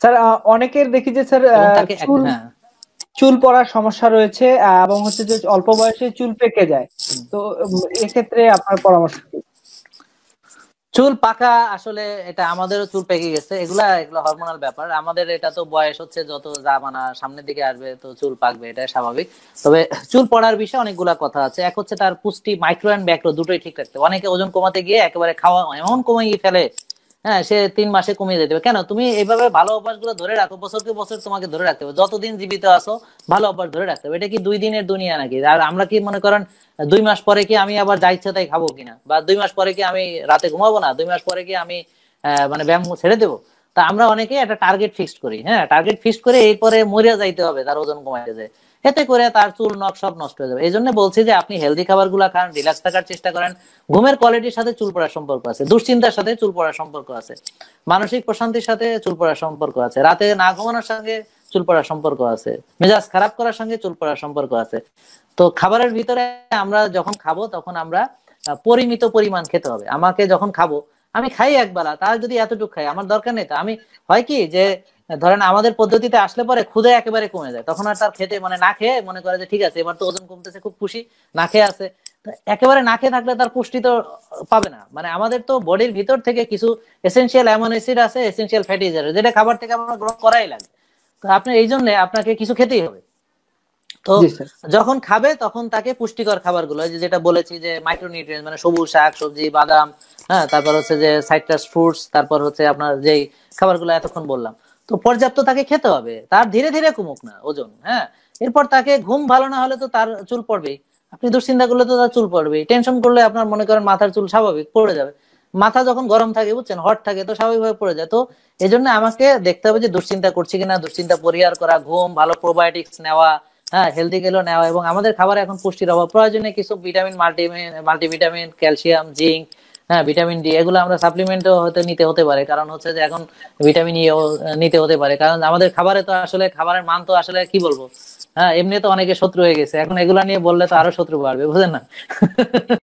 Sir অনেকের দেখি যে স্যার চুল হ্যাঁ। চুল পড়ার সমস্যা রয়েছে এবং হচ্ছে যে অল্প বয়সে চুল পেকে যায় তো এক্ষেত্রে আপনার পরামর্শ চুল পাকা আসলে এটা আমাদেরও চুল পেকে গেছে এগুলা এগুলো হরমোনাল ব্যাপার আমাদের এটা তো বয়স হচ্ছে যত জামানা সামনের দিকে আসবে তো চুল পাকবে এটা স্বাভাবিক তবে চুল পড়ার বিষয়ে অনেকগুলা কথা আছে এক হচ্ছে তার পুষ্টি মাইক্রো অ্যান্ড ব্যাক্রো দুটোই ঠিক রাখতে অনেকে ওজন কমাতে গিয়ে একেবারে খাওয়া এমন কমিয়ে ফেলে হ্যাঁ সে তিন মাসে কমিয়ে যেতে হবে কেন তুমি এইভাবে ভালো অভ্যাস গুলো ধরে রাখো বছরকে বছর তোমাকে ধরে রাখতে হবে যতদিন জীবিত আছো ভালো অভ্যাস ধরে রাখতে হবে এটা কি দুই দিনের দুনিয়া নাকি আর আমরা কি মনে করেন দুই মাস পরে কি আমি আবার যা ইচ্ছা তাই খাবো কিনা বা দুই মাস পরে কি আমি রাতে ঘুমাবো না দুই মাস পরে কি আমি মানে ব্যায়াম ছেড়ে দেবো তা আমরা অনেকে একটা টার্গেট ফিক্সড করি হ্যাঁ টার্গেট ফিক্সড করে এরপরে মরিয়া যাইতে হবে তার ওজন কমাইতে যায় এতে করে তার চুল নখ সব নষ্ট হয়ে যাবে এই জন্য বলছি যে আপনি হেলদি খাবার গুলা খান রিল্যাক্স থাকার চেষ্টা করেন ঘুমের কোয়ালিটির সাথে চুল পড়ার সম্পর্ক আছে দুশ্চিন্তার সাথে চুল পড়ার সম্পর্ক আছে মানসিক প্রশান্তির সাথে চুল পড়ার সম্পর্ক আছে রাতে না ঘুমানোর সঙ্গে চুল পড়ার সম্পর্ক আছে মেজাজ খারাপ করার সঙ্গে চুল পড়ার সম্পর্ক আছে তো খাবারের ভিতরে আমরা যখন খাবো তখন আমরা পরিমিত পরিমাণ খেতে হবে আমাকে যখন খাবো আমি খাই একবেলা তার যদি এতটুকু খাই আমার দরকার নেই তো আমি হয় কি যে ধরেন আমাদের পদ্ধতিতে আসলে পরে ক্ষুদে একেবারে কমে যায় তখন আর তার খেতে মানে না খেয়ে মনে করে যে ঠিক আছে এবার তো ওজন কমতেছে খুব খুশি না খেয়ে আছে একেবারে না খেয়ে থাকলে তার পুষ্টি তো পাবে না মানে আমাদের তো বডির ভিতর থেকে কিছু এসেন্সিয়াল অ্যামন অ্যাসিড আছে এসেন্সিয়াল ফ্যাটি যেটা খাবার থেকে আমরা গ্রহণ করাই লাগে তো আপনি এই জন্য আপনাকে কিছু খেতেই হবে তো যখন খাবে তখন তাকে পুষ্টিকর খাবার গুলো যেটা বলেছি যে মাইক্রোনিউট্রিয়েন্ট মানে সবুজ শাক সবজি বাদাম হ্যাঁ তারপর হচ্ছে যে সাইট্রাস ফ্রুটস তারপর হচ্ছে আপনার যেই গুলো এতক্ষণ বললাম তো পর্যাপ্ত তাকে খেতে হবে তার ধীরে ধীরে কমুক না ওজন হ্যাঁ এরপর তাকে ঘুম ভালো না হলে তো তার চুল পড়বেই আপনি দুশ্চিন্তা করলে তো তার চুল পড়বেই টেনশন করলে আপনার মনে করেন মাথার চুল স্বাভাবিক পড়ে যাবে মাথা যখন গরম থাকে বুঝছেন হট থাকে তো স্বাভাবিকভাবে পড়ে যায় তো এই আমাকে দেখতে হবে যে দুশ্চিন্তা করছি কিনা দুশ্চিন্তা পরিহার করা ঘুম ভালো প্রোবায়োটিক্স নেওয়া হ্যাঁ হেলদি গেলো নেওয়া এবং আমাদের খাবার এখন পুষ্টির অভাব প্রয়োজনে কিছু vitamin multivitamin multivitamin calcium zinc হ্যাঁ ভিটামিন ডি এগুলো আমরা সাপ্লিমেন্টও হয়তো নিতে হতে পারে কারণ হচ্ছে যে এখন ভিটামিন ইও e নিতে হতে পারে কারণ আমাদের খাবারে তো আসলে খাবারের মান তো আসলে কি বলবো হ্যাঁ এমনি তো অনেকে শত্রু হয়ে গেছে এখন এগুলা নিয়ে বললে তো আরো শত্রু বাড়বে বুঝলেন না